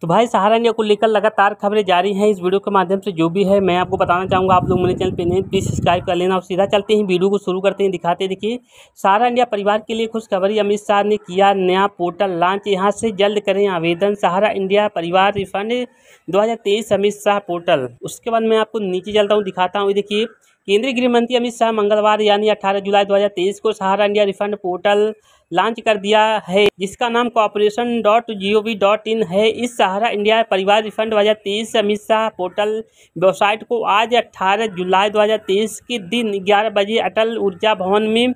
तो भाई सहारा इंडिया को लेकर लगातार खबरें जारी हैं इस वीडियो के माध्यम से जो भी है मैं आपको बताना चाहूँगा आप लोग मेरे चैनल पे नहीं प्लीज़ सब्सक्राइब कर लेना और सीधा चलते हैं वीडियो को शुरू करते हैं दिखाते देखिए सहारा इंडिया परिवार के लिए खुशखबरी अमित शाह ने किया नया पोर्टल लॉन्च यहाँ से जल्द करें आवेदन सहारा इंडिया परिवार रिफंड दो अमित शाह पोर्टल उसके बाद मैं आपको नीचे चलता हूँ दिखाता हूँ देखिए केंद्रीय गृह मंत्री अमित शाह मंगलवार यानी 18 जुलाई 2023 को Sahara India refund portal launch कर दिया है जिसका नाम cooperation dot G O V dot in है इस Sahara India Parivar refund 2023 Amit Shah portal website को आज 18 जुलाई 2023 के दिन 11 बजे अटल ऊर्जा भवन में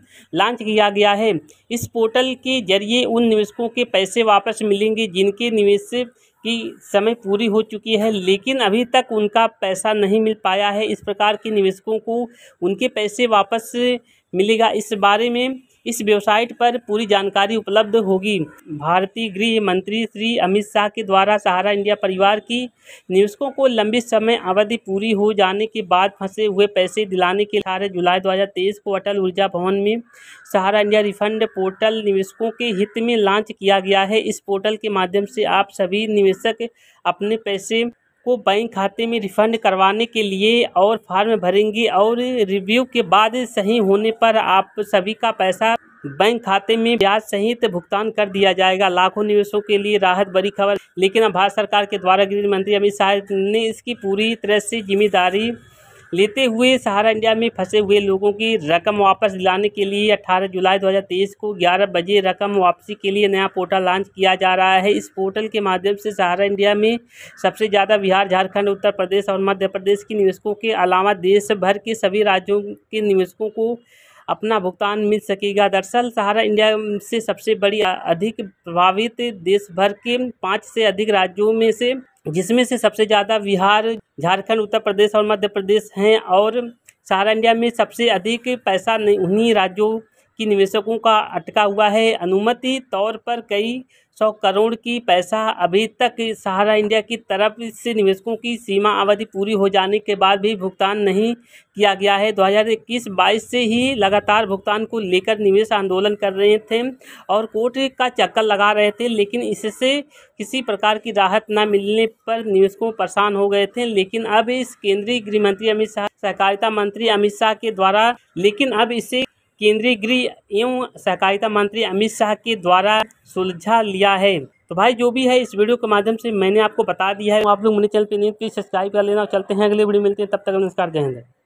लॉन्च किया गया है इस पोर्टल के जरिए उन निवेशकों के पैसे वापस मिलेंगे जिनके निवेश की समय पूरी हो चुकी है लेकिन अभी तक उनका पैसा नहीं मिल पाया है इस प्रकार के निवेशकों को उनके पैसे वापस मिलेगा इस बारे में इस वेबसाइट पर पूरी जानकारी उपलब्ध होगी भारतीय गृह मंत्री श्री अमित शाह के द्वारा सहारा इंडिया परिवार की निवेशकों को लंबे समय अवधि पूरी हो जाने के बाद फंसे हुए पैसे दिलाने के अठारह जुलाई दो को अटल ऊर्जा भवन में सहारा इंडिया रिफंड पोर्टल निवेशकों के हित में लॉन्च किया गया है इस पोर्टल के माध्यम से आप सभी निवेशक अपने पैसे को बैंक खाते में रिफंड करवाने के लिए और फार्म भरेंगे और रिव्यू के बाद सही होने पर आप सभी का पैसा बैंक खाते में ब्याज सहित भुगतान कर दिया जाएगा लाखों निवेशों के लिए राहत बड़ी खबर लेकिन अब भारत सरकार के द्वारा गृह मंत्री अमित शाह ने इसकी पूरी तरह से जिम्मेदारी लेते हुए सहारा इंडिया में फंसे हुए लोगों की रकम वापस दिलाने के लिए 18 जुलाई 2023 को 11 बजे रकम वापसी के लिए नया पोर्टल लॉन्च किया जा रहा है इस पोर्टल के माध्यम से सहारा इंडिया में सबसे ज़्यादा बिहार झारखंड उत्तर प्रदेश और मध्य प्रदेश के निवेशकों के अलावा देश भर के सभी राज्यों के निवेशकों को अपना भुगतान मिल सकेगा दरअसल सहारा इंडिया से सबसे बड़ी अधिक प्रभावित देश भर के पाँच से अधिक राज्यों में से जिसमें से सबसे ज़्यादा बिहार झारखंड उत्तर प्रदेश और मध्य प्रदेश हैं और सारा इंडिया में सबसे अधिक पैसा उन्हीं राज्यों की निवेशकों का अटका हुआ है अनुमति तौर पर कई सौ करोड़ की पैसा अभी तक सहारा इंडिया की तरफ से निवेशकों की सीमा अवधि पूरी हो जाने के बाद भी भुगतान नहीं किया गया है 2021-22 से ही लगातार भुगतान को लेकर निवेश आंदोलन कर रहे थे और कोर्ट का चक्कर लगा रहे थे लेकिन इससे किसी प्रकार की राहत न मिलने पर निवेशकों परेशान हो गए थे लेकिन अब इस केंद्रीय गृह मंत्री अमित शाह सहकारिता मंत्री अमित शाह के द्वारा लेकिन अब इसे केंद्रीय गृह एवं सहकारिता मंत्री अमित शाह के द्वारा सुलझा लिया है तो भाई जो भी है इस वीडियो के माध्यम से मैंने आपको बता दिया है आप लोग मेरे चैनल पर नहीं तो प्लीज सब्सक्राइब कर लेना चलते हैं अगले वीडियो मिलते हैं तब तक नमस्कार जय हिंद